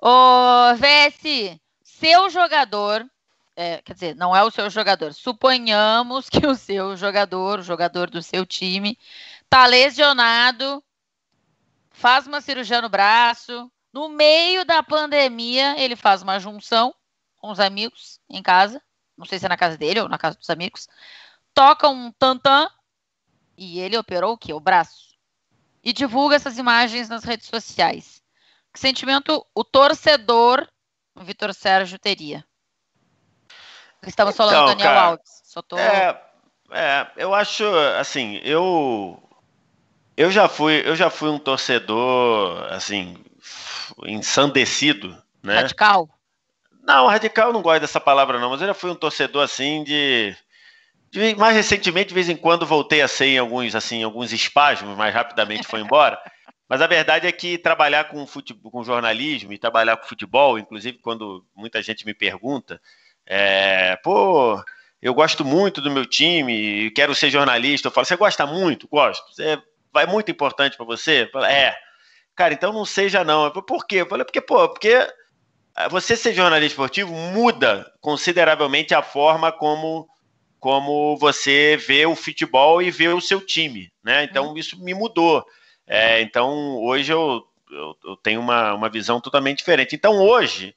Ô, VS, seu jogador, é, quer dizer, não é o seu jogador, suponhamos que o seu jogador, o jogador do seu time, tá lesionado, faz uma cirurgia no braço, no meio da pandemia, ele faz uma junção com os amigos em casa, não sei se é na casa dele ou na casa dos amigos, toca um tantã e ele operou o quê? O braço. E divulga essas imagens nas redes sociais. Que sentimento o torcedor, o Vitor Sérgio, teria? Estamos então, falando do Daniel cara, Alves. Só tô... É, é, eu acho, assim, eu... Eu já fui, eu já fui um torcedor, assim, ensandecido, né? Radical? Não, radical não gosto dessa palavra não, mas eu já fui um torcedor, assim, de... de mais recentemente, de vez em quando, voltei a ser em alguns, assim, alguns espasmos, mais rapidamente foi embora. Mas a verdade é que trabalhar com, futebol, com jornalismo e trabalhar com futebol, inclusive quando muita gente me pergunta, é, pô, eu gosto muito do meu time, quero ser jornalista. Eu falo, você gosta muito? Gosto. Você é, vai muito importante para você? Falo, é. Cara, então não seja não. Eu falo, por quê? Eu porque, pô, porque você ser jornalista esportivo muda consideravelmente a forma como como você vê o futebol e vê o seu time, né? Então uhum. isso me mudou. É, então, hoje eu, eu, eu tenho uma, uma visão totalmente diferente. Então, hoje,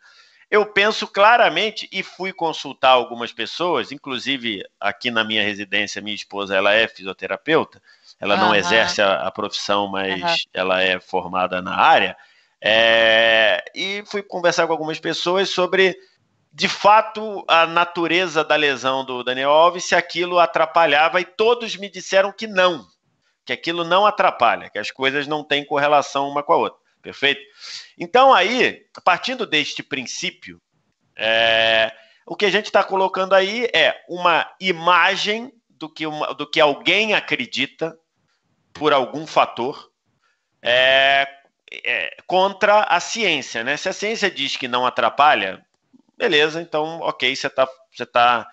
eu penso claramente e fui consultar algumas pessoas, inclusive aqui na minha residência, minha esposa ela é fisioterapeuta, ela uhum. não exerce a, a profissão, mas uhum. ela é formada na área. É, e fui conversar com algumas pessoas sobre, de fato, a natureza da lesão do Daniel Alves, se aquilo atrapalhava, e todos me disseram que não que aquilo não atrapalha, que as coisas não têm correlação uma com a outra. Perfeito? Então, aí, partindo deste princípio, é, o que a gente está colocando aí é uma imagem do que, uma, do que alguém acredita por algum fator é, é, contra a ciência. Né? Se a ciência diz que não atrapalha, beleza, então, ok, você está. Você tá,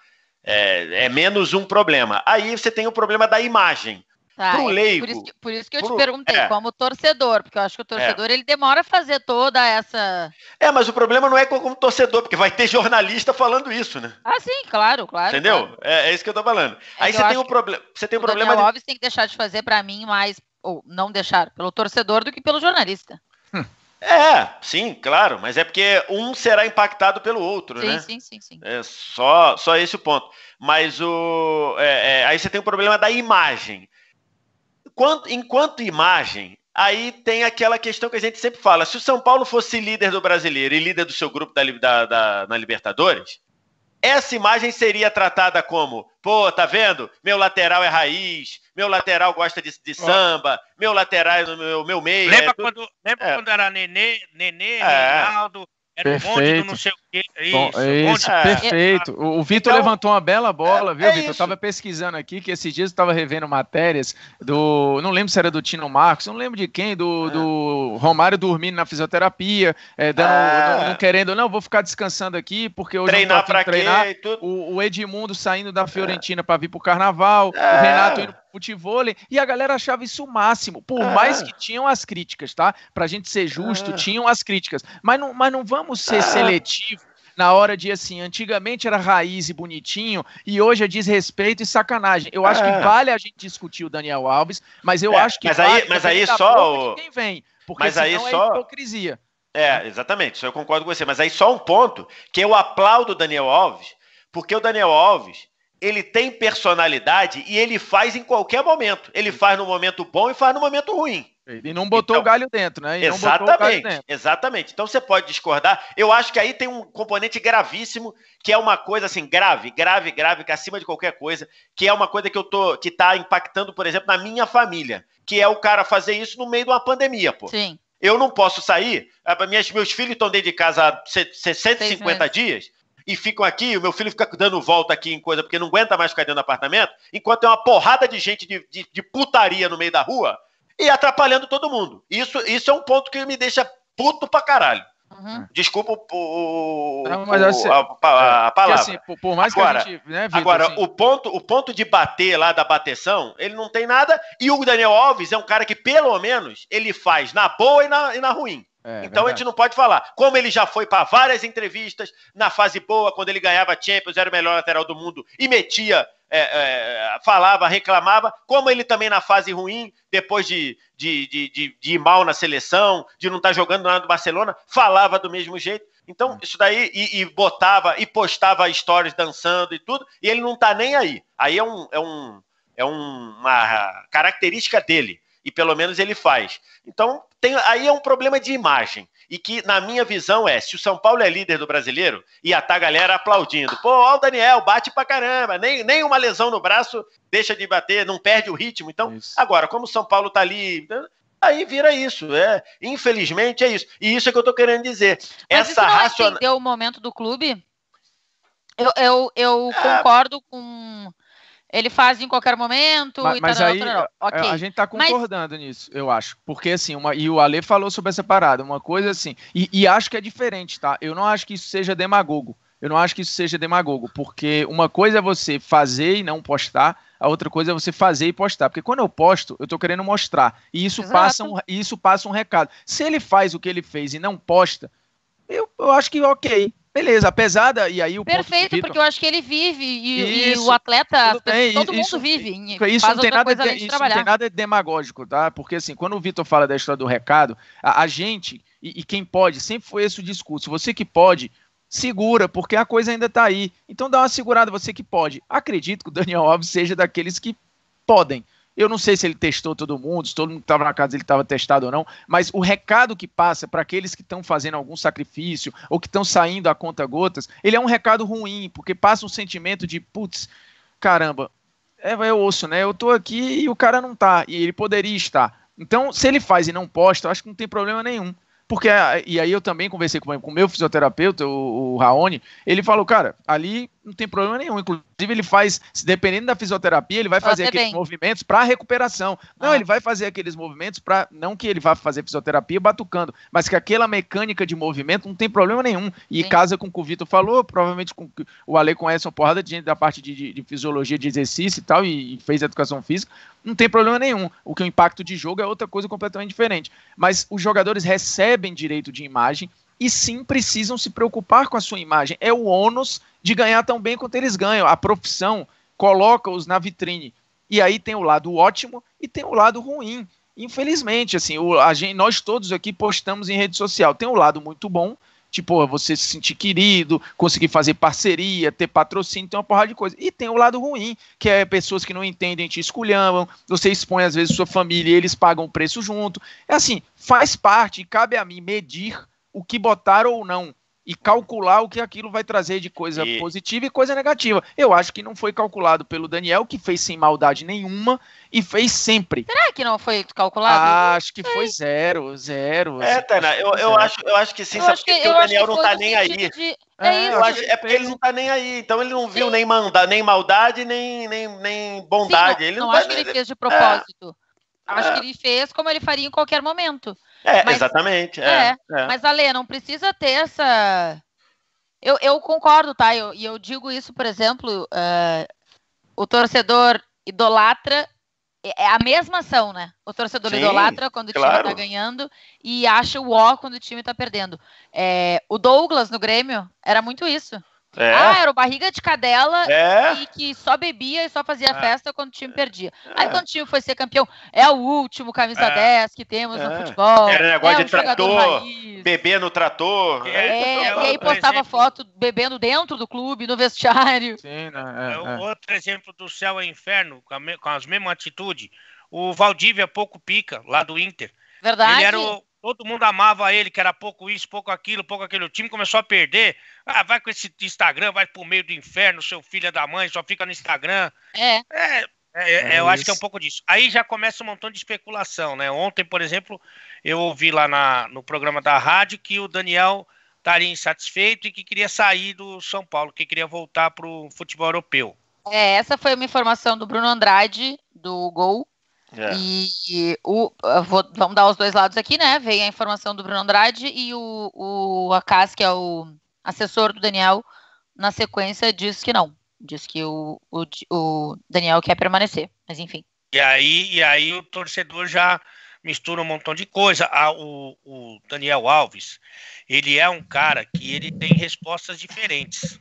é, é menos um problema. Aí você tem o problema da imagem. Tá, pro leigo. É por isso que, por isso que eu pro, te perguntei, é. como torcedor, porque eu acho que o torcedor é. ele demora a fazer toda essa. É, mas o problema não é como torcedor, porque vai ter jornalista falando isso, né? Ah, sim, claro, claro. Entendeu? Claro. É, é, isso que eu tô falando. É Aí você tem, um proble... você tem um o problema. O de... tem que deixar de fazer para mim mais, ou não deixar, pelo torcedor do que pelo jornalista. Hum. É, sim, claro, mas é porque um será impactado pelo outro, sim, né? Sim, sim, sim. É só, só esse o ponto. Mas o, é, é, aí você tem o problema da imagem. Quanto, enquanto imagem, aí tem aquela questão que a gente sempre fala: se o São Paulo fosse líder do brasileiro e líder do seu grupo da, da, da, na Libertadores, essa imagem seria tratada como: pô, tá vendo? Meu lateral é raiz, meu lateral gosta de, de samba, meu lateral é meu, meu meio. Lembra, é quando, lembra é. quando era Nenê, Nenê, é. Reinaldo, era Perfeito. um monte do não sei o isso, Bom, isso perfeito. O, Vitor então, levantou uma bela bola, é, viu, é Vitor? Eu estava pesquisando aqui que esses dias eu estava revendo matérias do. Não lembro se era do Tino Marcos, não lembro de quem, do, é. do Romário dormindo na fisioterapia, é, dando, não, não, querendo, não, vou ficar descansando aqui, porque hoje treinar não tô pra treinar. Quê, o, o, Edmundo saindo da Fiorentina para vir pro carnaval, o Renato indo futevôlei, e a galera achava isso o máximo, por ah. mais que tinham as críticas, tá? Pra gente ser justo, ah. tinham as críticas, mas não, mas não vamos ser ah. seletivos na hora de assim, antigamente era raiz e bonitinho, e hoje é desrespeito e sacanagem. Eu acho é. que vale a gente discutir o Daniel Alves, mas eu é, acho que. Mas vale aí, mas aí só. O... Quem vem, porque mas aí é só... é hipocrisia. É, exatamente, isso eu concordo com você. Mas aí só um ponto que eu aplaudo o Daniel Alves, porque o Daniel Alves, ele tem personalidade e ele faz em qualquer momento. Ele faz no momento bom e faz no momento ruim. E não botou então, o galho dentro, né? E exatamente, dentro. exatamente. Então você pode discordar. Eu acho que aí tem um componente gravíssimo, que é uma coisa assim, grave, grave, grave, que é acima de qualquer coisa, que é uma coisa que eu tô, que tá impactando, por exemplo, na minha família, que é o cara fazer isso no meio de uma pandemia, pô. Sim. Eu não posso sair, ah, minhas, meus filhos estão dentro de casa há 650 dias, e ficam aqui, o meu filho fica dando volta aqui em coisa, porque não aguenta mais ficar dentro do apartamento, enquanto tem é uma porrada de gente de, de, de putaria no meio da rua, e atrapalhando todo mundo. Isso, isso é um ponto que me deixa puto pra caralho. Uhum. Desculpa o, o, Não, é o a, a, a, é, palavra. Assim, por, mais agora, que a gente, né, Victor, agora assim... o, ponto, o ponto de bater lá da bateção, ele não tem nada. E o Daniel Alves é um cara que, pelo menos, ele faz na boa e na, e na ruim. É, então verdade. a gente não pode falar. Como ele já foi para várias entrevistas, na fase boa, quando ele ganhava Champions, era o melhor lateral do mundo e metia, é, é, falava, reclamava. Como ele também na fase ruim, depois de, de, de, de, de ir mal na seleção, de não estar tá jogando nada do Barcelona, falava do mesmo jeito. Então, hum. isso daí, e, e botava, e postava histórias dançando e tudo, e ele não está nem aí. Aí é, um, é, um, é uma característica dele e pelo menos ele faz. Então, tem, aí é um problema de imagem. E que, na minha visão, é: se o São Paulo é líder do brasileiro, e tá a galera aplaudindo. Pô, ó, o Daniel, bate pra caramba. Nem, nem uma lesão no braço deixa de bater, não perde o ritmo. Então, isso. agora, como o São Paulo tá ali. Aí vira isso, é. Infelizmente é isso. E isso é que eu tô querendo dizer. Mas Essa racionalidade. o momento do clube? Eu, eu, eu é... concordo com ele faz em qualquer momento mas, e tá mas aí, outra, é, okay. a, a, gente tá concordando mas... nisso, eu acho. Porque assim, uma, e o Ale falou sobre essa parada, uma coisa assim, e, e, acho que é diferente, tá? Eu não acho que isso seja demagogo. Eu não acho que isso seja demagogo, porque uma coisa é você fazer e não postar, a outra coisa é você fazer e postar. Porque quando eu posto, eu tô querendo mostrar. E isso, Exato. passa um, isso passa um recado. Se ele faz o que ele fez e não posta, eu, eu acho que ok. Beleza, pesada, e aí o Perfeito, porque eu acho que ele vive, e, isso, e o atleta, todo isso, mundo vive. Isso, não tem, nada de, de isso não tem nada demagógico, tá? Porque assim, quando o Vitor fala da história do recado, a, a gente, e, e, quem pode, sempre foi esse o discurso. Você que pode, segura, porque a coisa ainda tá aí. Então dá uma segurada, você que pode. Acredito que o Daniel Alves seja daqueles que podem. Eu não sei se ele testou todo mundo, se todo mundo que estava na casa ele estava testado ou não, mas o recado que passa para aqueles que estão fazendo algum sacrifício ou que estão saindo a conta gotas, ele é um recado ruim, porque passa um sentimento de, putz, caramba, é, é osso, né? Eu tô aqui e o cara não tá, e ele poderia estar. Então, se ele faz e não posta, eu acho que não tem problema nenhum. Porque, ah, e aí eu também conversei com, com o meu fisioterapeuta, o, o Raoni, ele falou, cara, ali não tem problema nenhum. Inclusive, ele faz, dependendo da fisioterapia, ele vai fazer aqueles bem. movimentos para recuperação. Não, ah. ele vai fazer aqueles movimentos para. Não que ele vá fazer fisioterapia batucando, mas que aquela mecânica de movimento não tem problema nenhum. E Sim. casa com o que o Vitor falou, provavelmente com o Ale conhece uma porrada de gente da parte de, de, de fisiologia de exercício e tal, e, e fez educação física, não tem problema nenhum. O que o impacto de jogo é outra coisa completamente diferente. Mas os jogadores recebem direito de imagem e sim precisam se preocupar com a sua imagem. É o ônus de ganhar tão bem quanto eles ganham. A profissão coloca-os na vitrine. E aí tem o lado ótimo e tem o lado ruim. Infelizmente, assim, o, a gente, nós todos aqui postamos em rede social. Tem o um lado muito bom, tipo, você se sentir querido, conseguir fazer parceria, ter patrocínio, tem uma porrada de coisa. E tem o lado ruim, que é pessoas que não entendem, te esculhambam, você expõe às vezes sua família e eles pagam o preço junto. É assim, faz parte, cabe a mim medir o que botar ou não e calcular o que aquilo vai trazer de coisa e... positiva e coisa negativa. Eu acho que não foi calculado pelo Daniel, que fez sem maldade nenhuma e fez sempre. Será que não foi calculado? Ah, acho que foi. zero, zero. É, Tainá, eu, eu, Acho, eu acho que sim, eu sabe porque que, o Daniel não tá nem aí. De... É, é, acho, é, porque ele não tá nem aí, então ele não viu nem, manda, nem maldade, nem, nem, nem bondade. Sim, não, ele não, não tá acho que ele fez de é. propósito. É. Acho é. que ele fez como ele faria em qualquer momento. É, mas, exatamente. É, é, é. Mas, Ale, não precisa ter essa. Eu, eu concordo, tá? E eu, eu, digo isso, por exemplo, uh, o torcedor idolatra. É, é a mesma ação, né? O torcedor Sim, idolatra quando o claro. time tá ganhando e acha o ó quando o time tá perdendo. É, o Douglas no Grêmio era muito isso. É. Ah, era o barriga de cadela é. e que só bebia e só fazia é. festa quando o time é. perdia. É. Aí quando o time foi ser campeão, é o último camisa 10 é. que temos no futebol. Era negócio de trator, beber no trator. É, então, e aí postava exemplo... foto bebendo dentro do clube, no vestiário. Sim, né? é, Outro exemplo do céu é inferno, com, a me... com as mesmas atitudes. O Valdívia pouco pica, lá do Inter. Verdade. Ele era o Todo mundo amava ele, que era pouco isso, pouco aquilo, pouco aquele. O time começou a perder. Ah, vai com esse Instagram, vai pro meio do inferno, seu filho é da mãe, só fica no Instagram. É. É, é, é, é eu acho que é um pouco disso. Aí já começa um montão de especulação, né? Ontem, por exemplo, eu ouvi lá na, no programa da rádio que o Daniel estaria insatisfeito e que queria sair do São Paulo, que queria voltar pro futebol europeu. É, essa foi uma informação do Bruno Andrade, do Gol, é. E, o, vou, vamos dar os dois lados aqui, né? Veio a informação do Bruno Andrade e o, o Acas, que é o assessor do Daniel, na sequência diz que não. Diz que o, o, o Daniel quer permanecer, mas enfim. E aí, e aí o torcedor já mistura um montão de coisa. Ah, o, o Daniel Alves, ele é um cara que ele tem respostas diferentes.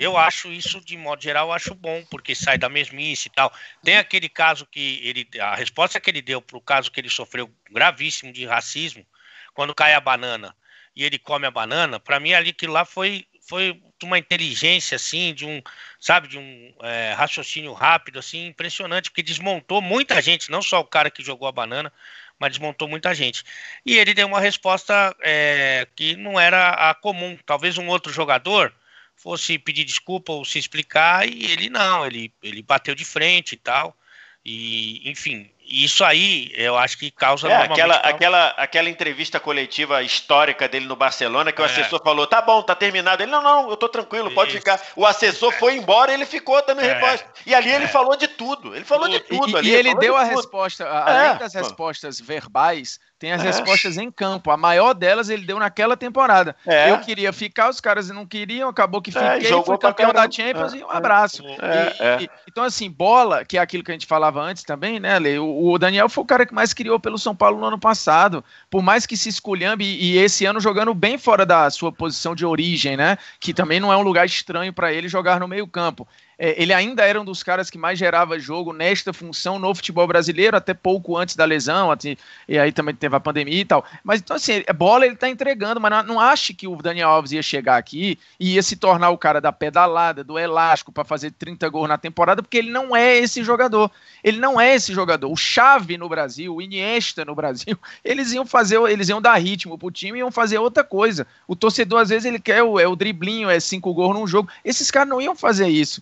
Eu acho isso, de modo geral, acho bom, porque sai da mesmice e tal. Tem aquele caso que ele. A resposta que ele deu para o caso que ele sofreu gravíssimo de racismo, quando cai a banana e ele come a banana, para mim ali que lá foi foi uma inteligência assim de um sabe de um é, raciocínio rápido assim impressionante porque desmontou muita gente não só o cara que jogou a banana mas desmontou muita gente e ele deu uma resposta é, que não era a comum talvez um outro jogador fosse pedir desculpa ou se explicar, e ele não, ele, ele bateu de frente e tal. E, enfim, isso aí eu acho que causa. É, aquela, causa... aquela, aquela entrevista coletiva histórica dele no Barcelona, que o é. assessor falou: tá bom, tá terminado. Ele, não, não, eu tô tranquilo, pode isso. ficar. O assessor é. foi embora ele ficou dando é. resposta. E ali ele é. falou de tudo. Ele falou de tudo e, ali. E ele, ele deu a tudo. resposta, é. além das respostas verbais, tem as é. respostas em campo. A maior delas ele deu naquela temporada. É. Eu queria ficar, os caras não queriam, acabou que é, fiquei, é, fui campeão da Champions é. e um é. abraço. É, e, e, então, assim, bola, que é aquilo que a gente falava antes também, né, Ale? O, o, Daniel foi o cara que mais criou pelo São Paulo no ano passado. Por mais que se esculhambe, e, e esse ano jogando bem fora da sua posição de origem, né? Que também não é um lugar estranho para ele jogar no meio-campo é, ele ainda era um dos caras que mais gerava jogo nesta função no futebol brasileiro, até pouco antes da lesão, até, e aí também teve a pandemia e tal. Mas então, assim, a é, bola ele tá entregando, mas não, não que o Daniel Alves ia chegar aqui e ia se tornar o cara da pedalada, do elástico, para fazer 30 gols na temporada, porque ele não é esse jogador. Ele não é esse jogador. O Chave no Brasil, o Iniesta no Brasil, eles iam fazer, eles iam dar ritmo pro time e iam fazer outra coisa. O torcedor, às vezes, ele quer o, é o driblinho, é cinco gols num jogo. Esses caras não iam fazer isso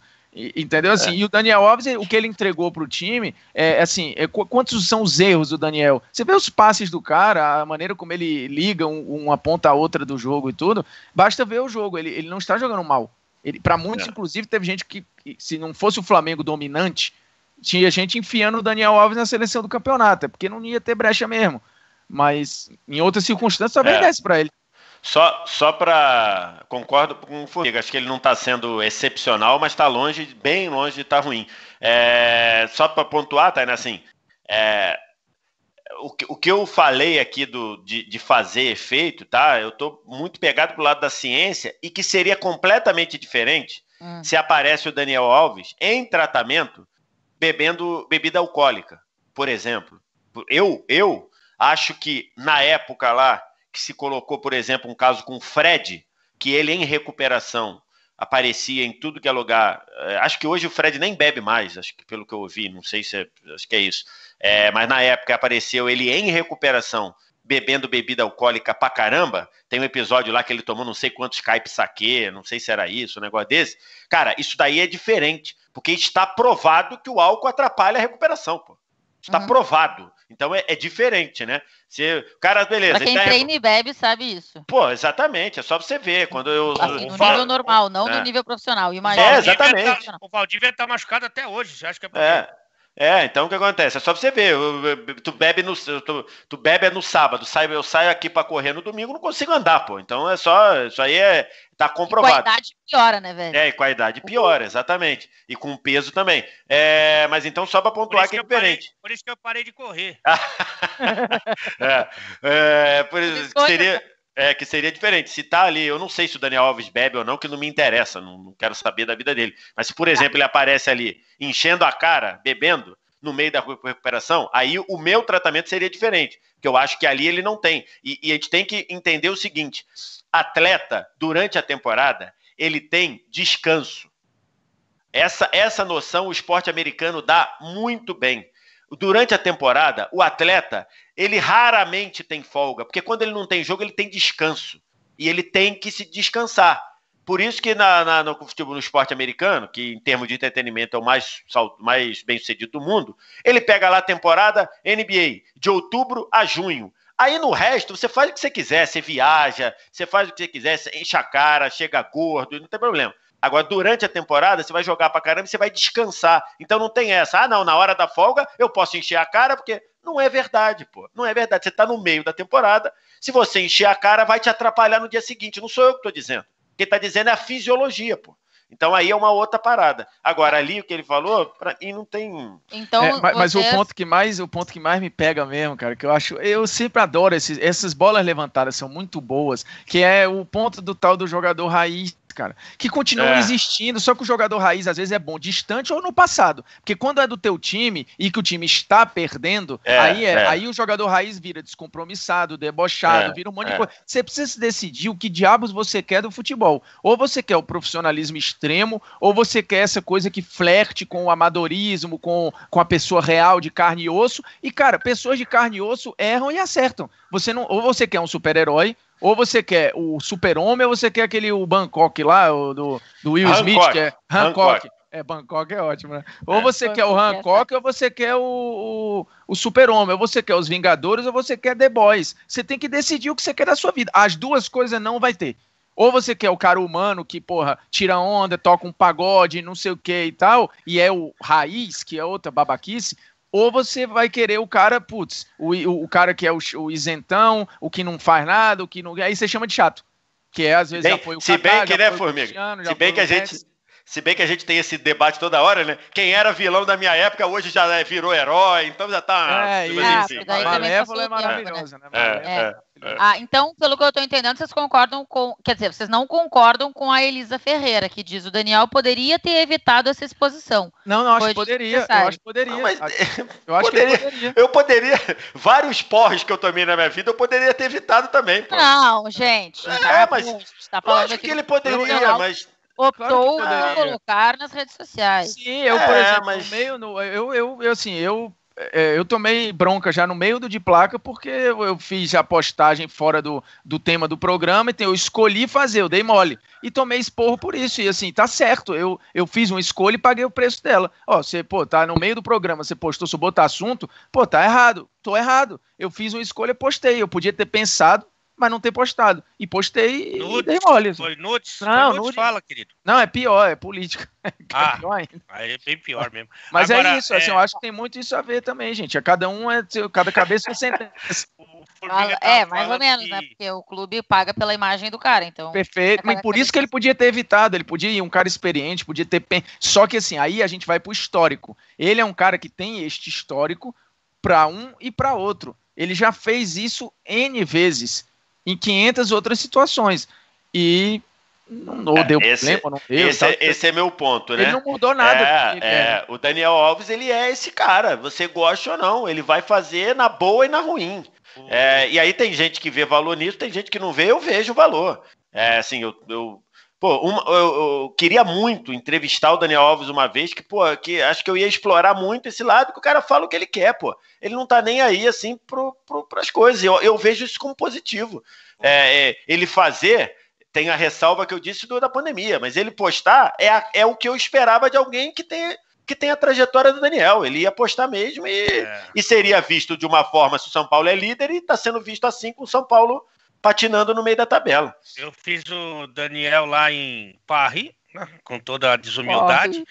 entendeu? Assim, é. E o Daniel Alves, o que ele entregou para o time, é assim, é, quantos são os erros do Daniel? Você vê os passes do cara, a maneira como ele liga um, uma ponta a outra do jogo e tudo, basta ver o jogo, ele, ele não está jogando mal. Para muitos, é. inclusive, teve gente que, se não fosse o Flamengo dominante, tinha gente enfiando o Daniel Alves na seleção do campeonato, é porque não ia ter brecha mesmo. Mas em outras circunstâncias talvez é. desse para ele. Só, só para. Concordo com o Formiga, acho que ele não está sendo excepcional, mas está longe, bem longe de estar tá ruim. É, só para pontuar, Tainá, assim, é, o, que, o que eu falei aqui do, de, de fazer efeito, tá? Eu estou muito pegado para lado da ciência e que seria completamente diferente hum. se aparece o Daniel Alves em tratamento bebendo bebida alcoólica, por exemplo. Eu, eu acho que na época lá que se colocou, por exemplo, um caso com o Fred, que ele em recuperação aparecia em tudo que é lugar. É, acho que hoje o Fred nem bebe mais, acho que pelo que eu ouvi, não sei se é, acho que é isso. É, mas na época apareceu ele em recuperação, bebendo bebida alcoólica pra caramba. Tem um episódio lá que ele tomou não sei quantos Skype saque, não sei se era isso, um negócio desse. Cara, isso daí é diferente, porque está provado que o álcool atrapalha a recuperação, pô. Está uhum. provado. Então é, é, diferente, né? Se, cara, beleza. Pra quem tá... treina e bebe sabe isso. Pô, exatamente. É só você ver. Quando eu. Assim, no nível normal, não é. no né? nível profissional. É, Imagina. É, exatamente. O Valdívia tá machucado até hoje. Acho que é, é. É, então o que acontece? É só você ver. tu, bebe no, tu, tu bebe é no sábado, saio, eu saio aqui para correr no domingo, não consigo andar, pô. Então é só. Isso aí é, tá comprovado. E a piora, né, velho? É, e a piora, exatamente. E com peso também. É, mas então só para pontuar que, é diferente. Parei, por isso que eu parei de correr. é, é, por isso, que seria. Né? É, que seria diferente. Se tá ali, eu não sei se o Daniel Alves bebe ou não, que não me interessa, não, não quero saber da vida dele. Mas se, por exemplo, ele aparece ali enchendo a cara, bebendo, no meio da recuperação, aí o meu tratamento seria diferente, porque eu acho que ali ele não tem. E, e a gente tem que entender o seguinte: atleta, durante a temporada, ele tem descanso. Essa, essa noção o esporte americano dá muito bem. Durante a temporada, o atleta ele raramente tem folga, porque quando ele não tem jogo, ele tem descanso. E ele tem que se descansar. Por isso que na, na, no futebol tipo, no esporte americano, que em termos de entretenimento é o mais, mais bem sucedido do mundo, ele pega lá a temporada NBA, de outubro a junho. Aí no resto, você faz o que você quiser, você viaja, você faz o que você quiser, você enche a cara, chega gordo, não tem problema. Agora, durante a temporada, você vai jogar pra caramba e você vai descansar. Então não tem essa, ah não, na hora da folga eu posso encher a cara, porque não é verdade, pô. Não é verdade. Você está no meio da temporada. Se você encher a cara, vai te atrapalhar no dia seguinte. Não sou eu que estou dizendo. Quem está dizendo é a fisiologia, pô. Então aí é uma outra parada. Agora ali o que ele falou, para mim não tem. Então, é, mas, você... o ponto que mais, o ponto que mais me pega mesmo, cara, que eu acho, eu sempre adoro esses, essas bolas levantadas são muito boas, que é o ponto do tal do jogador raiz cara, que continuam é. existindo, só que o jogador raiz às vezes é bom distante ou no passado. Porque quando é do teu time e que o time está perdendo, é, aí, é, é. aí o jogador raiz vira descompromissado, debochado, é, vira um monte de é. coisa. Você precisa se decidir o que diabos você quer do futebol. Ou você quer o profissionalismo extremo, ou você quer essa coisa que flerte com o amadorismo, com, com a pessoa real de carne e osso. E, cara, pessoas de carne e osso erram e acertam. Você não, ou você quer um super-herói, ou você quer o Super-Homem ou você quer aquele o Bangkok lá, o, do, do Will Hancock. Smith, que é Hancock. Hancock. É, Bangkok é ótimo, né? Ou é, você quer o é Hancock, ou você quer o, o, o Super-Homem, ou você quer os Vingadores, ou você quer The Boys. Você tem que decidir o que você quer da sua vida. As duas coisas não vai ter. Ou você quer o cara humano que, porra, tira onda, toca um pagode, não sei o que e tal, e é o raiz, que é outra babaquice, ou você vai querer o cara, putz, o, o, o cara que é o, o, isentão, o que não faz nada, o que não. Aí você chama de chato. Que é, às vezes, bem, já foi o Se bem que, né, Formiga? se bem que a gente. Se bem que a gente tem esse debate toda hora, né? Quem era vilão da minha época hoje já é, virou herói, então já tá. É, isso. Assim, A é né? né? é, Malévola é maravilhosa, né? É, é, ah, então, pelo que eu estou entendendo, vocês concordam com. Quer dizer, vocês não concordam com a Elisa Ferreira, que diz o Daniel poderia ter evitado essa exposição. Não, não, acho que poderia. Eu acho que poderia. Não, mas, eu acho poderia, que poderia. Eu poderia. Vários porres que eu tomei na minha vida, eu poderia ter evitado também. Pô. Não, gente. Não é, tá mas. Tá falando acho que ele poderia, mas optou claro colocar nas redes sociais. Sim, eu, por é, exemplo, mas... meio no, eu, eu, eu, assim, eu é, eu tomei bronca já no meio do de placa, porque eu, fiz a postagem fora do, do tema do programa, então eu escolhi fazer, eu dei mole. E tomei esporro por isso. E assim, tá certo, eu, eu fiz uma escolha e paguei o preço dela. Ó, você, pô, tá no meio do programa, você postou sobre outro assunto, pô, tá errado, tô errado. Eu fiz uma escolha e postei. Eu podia ter pensado mas não ter postado. E postei nudes, e dei mole. Assim. Foi nudes? Não, foi nudes, fala, querido. Não, é pior, é política. É ah, é pior é bem pior mesmo. Mas é Agora, assim, é isso, é... assim, eu acho que tem muito isso a ver também, gente. É cada um é, cada cabeça é sentença. é, mais ou menos, que... né? Porque o clube paga pela imagem do cara, então. Perfeito, mas por isso que ele podia ter evitado, ele podia ir um cara experiente, podia ter. Só que assim, aí a gente vai pro histórico. Ele é um cara que tem este histórico para um e para outro. Ele já fez isso N vezes em 500 outras situações. E não, é, deu esse, problema, não deu. Esse, é, esse é meu ponto, né? Ele não mudou nada. É, é, né? o Daniel Alves, ele é esse cara. Você gosta ou não, ele vai fazer na boa e na ruim. Uhum. e aí tem gente que vê valor nisso, tem gente que não vê, eu vejo valor. É, assim, eu, eu Pô, uma, eu, eu, queria muito entrevistar o Daniel Alves uma vez, que, pô, que acho que eu ia explorar muito esse lado, que o cara fala o que ele quer, pô. Ele não tá nem aí, assim, pro, pro, pras coisas. Eu, eu vejo isso como positivo. É, é, ele fazer, tem a ressalva que eu disse do, da pandemia, mas ele postar é, a, é o que eu esperava de alguém que tem, que tem a trajetória do Daniel. Ele ia postar mesmo e, é. e seria visto de uma forma se o São Paulo é líder e tá sendo visto assim com o São Paulo patinando no meio da tabela. Eu fiz o Daniel lá em Paris, né, com toda a desumildade.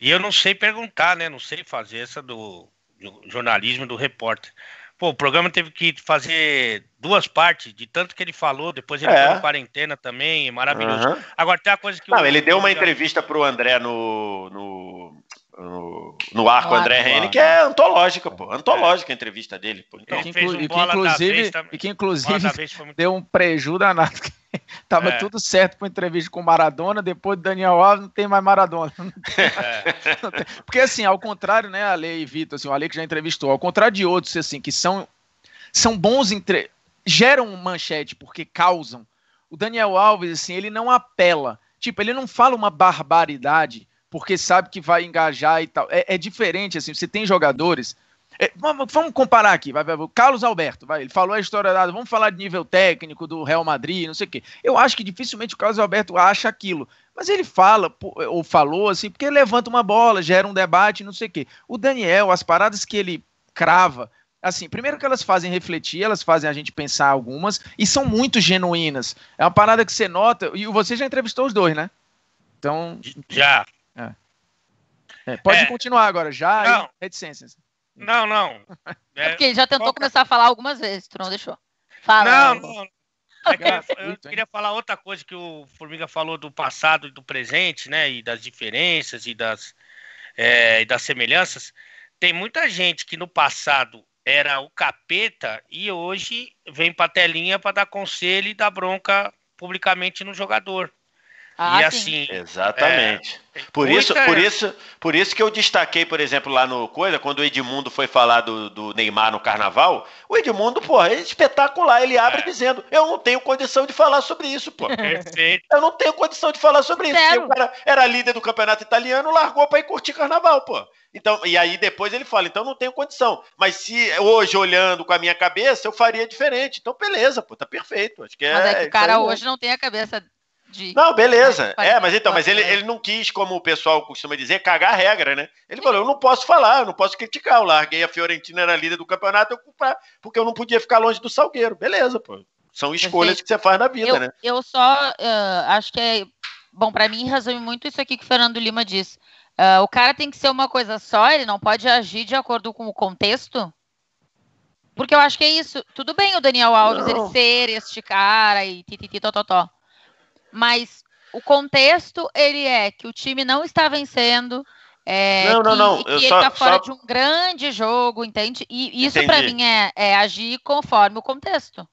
E eu não sei perguntar, né? Não sei fazer essa do, do jornalismo do repórter. Pô, o programa teve que fazer duas partes, de tanto que ele falou, depois ele é. ficou quarentena também, maravilhoso. Uhum. Agora tem uma coisa que. Não, o... ele deu uma entrevista pro André no, no, no no arco André Henrique é antológica, pô. Antológica a entrevista dele, pô. Então, e que, então, um e que inclusive, e que, inclusive deu um prejuízo danado. Tava é. tudo certo com entrevista com Maradona, depois do Daniel Alves não tem mais Maradona. É. Porque assim, ao contrário, né, Ale e Vitor, assim, o Ale que já entrevistou, ao contrário de outros assim, que são são bons entre geram manchete porque causam. O Daniel Alves assim, ele não apela. Tipo, ele não fala uma barbaridade porque sabe que vai engajar e tal. É, é diferente, assim, você tem jogadores. É, vamos, vamos, comparar aqui, vai, vai, Carlos Alberto, vai, ele falou a história da. Vamos falar de nível técnico do Real Madrid, não sei o quê. Eu acho que dificilmente o Carlos Alberto acha aquilo. Mas ele fala, ou falou assim, porque levanta uma bola, gera um debate, não sei o quê. O Daniel, as paradas que ele crava, assim, primeiro que elas fazem refletir, elas fazem a gente pensar algumas, e são muito genuínas. É uma parada que você nota, e você já entrevistou os dois, né? Então. Já, é, pode é. continuar agora, já não. reticências. Não, não. É, porque é, ele já tentou Qualquer... começar a falar algumas vezes, tu não deixou. Fala. Não, não. É é eu queria falar outra coisa que o Formiga falou do passado e do presente, né? E das diferenças e das, e das semelhanças. Tem muita gente que no passado era o capeta e hoje vem pra telinha pra dar conselho e dar bronca publicamente no jogador. Ah, e assim, sim. exatamente. É, por isso, por isso, por isso que eu destaquei, por exemplo, lá no coisa, quando o Edmundo foi falar do, do Neymar no Carnaval, o Edmundo, porra, é espetacular, ele abre é. dizendo: "Eu não tenho condição de falar sobre isso, pô. Perfeito. Eu não tenho condição de falar sobre isso. Porque o cara era líder do campeonato italiano, largou para ir curtir Carnaval, pô. Então, e aí depois ele fala, então não tenho condição. Mas se hoje, olhando com a minha cabeça, eu faria diferente. Então, beleza, pô, tá perfeito. Acho que Mas é, é que o cara hoje não tem a cabeça de, não, beleza. Né, é, mas então, mas ele, ele não quis, como o pessoal costuma dizer, cagar a regra, né? Ele falou: eu não posso falar, eu não posso criticar. Eu larguei a Fiorentina na líder do campeonato eu, porque eu não podia ficar longe do Salgueiro. Beleza, pô. São escolhas Perfeito. que você faz na vida, eu, né? Eu só uh, acho que é. Bom, para mim, resume muito isso aqui que o Fernando Lima disse. Uh, o cara tem que ser uma coisa só, ele não pode agir de acordo com o contexto? Porque eu acho que é isso. Tudo bem o Daniel Alves, ele ser este cara e tititi, tototó. Mas o contexto ele é que o time não está vencendo. É, não, que, não. Que ele está fora só... de um grande jogo, entende? E isso para mim é, é, agir conforme o contexto.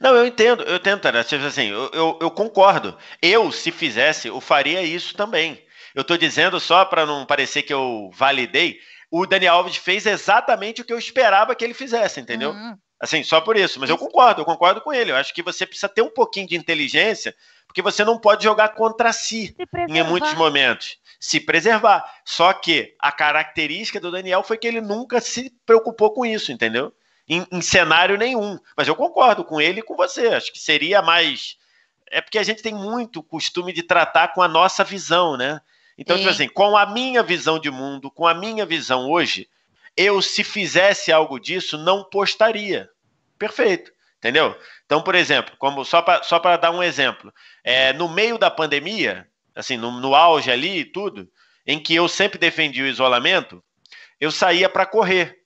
Não, eu entendo, eu tento, tipo assim, eu, eu, eu concordo. Eu, se fizesse, eu faria isso também. Eu estou dizendo só para não parecer que eu validei. O Dani Alves fez exatamente o que eu esperava que ele fizesse, entendeu? Uhum. Assim, só por isso. Mas eu concordo, eu concordo com ele. Eu acho que você precisa ter um pouquinho de inteligência porque você não pode jogar contra si em muitos momentos. Se preservar. Só que a característica do Daniel foi que ele nunca se preocupou com isso, entendeu? Em, em cenário nenhum. Mas eu concordo com ele e com você. Acho que seria mais. É porque a gente tem muito costume de tratar com a nossa visão, né? Então, tipo assim, com a minha visão de mundo, com a minha visão hoje, eu, se fizesse algo disso, não postaria. Perfeito. Entendeu? Então, por exemplo, como só para só dar um exemplo, é, no meio da pandemia, assim, no, no auge ali e tudo, em que eu sempre defendi o isolamento, eu saía para correr.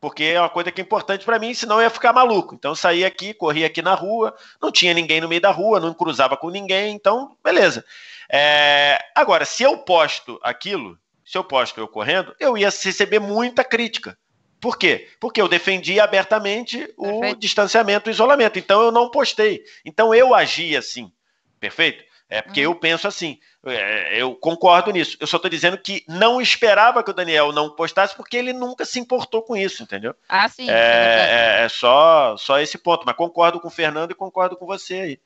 Porque é uma coisa que é importante para mim, senão eu ia ficar maluco. Então eu saía aqui, corria aqui na rua, não tinha ninguém no meio da rua, não cruzava com ninguém, então beleza. É, agora, se eu posto aquilo, se eu posto eu correndo, eu ia receber muita crítica. Por quê? Porque eu defendi abertamente o Perfeito. distanciamento e isolamento. Então eu não postei. Então eu agi assim. Perfeito? É porque uhum. eu penso assim. É, eu concordo nisso. Eu só estou dizendo que não esperava que o Daniel não postasse, porque ele nunca se importou com isso, entendeu? Ah, sim. É, é, é, é, só, só esse ponto. Mas concordo com o Fernando e concordo com você aí.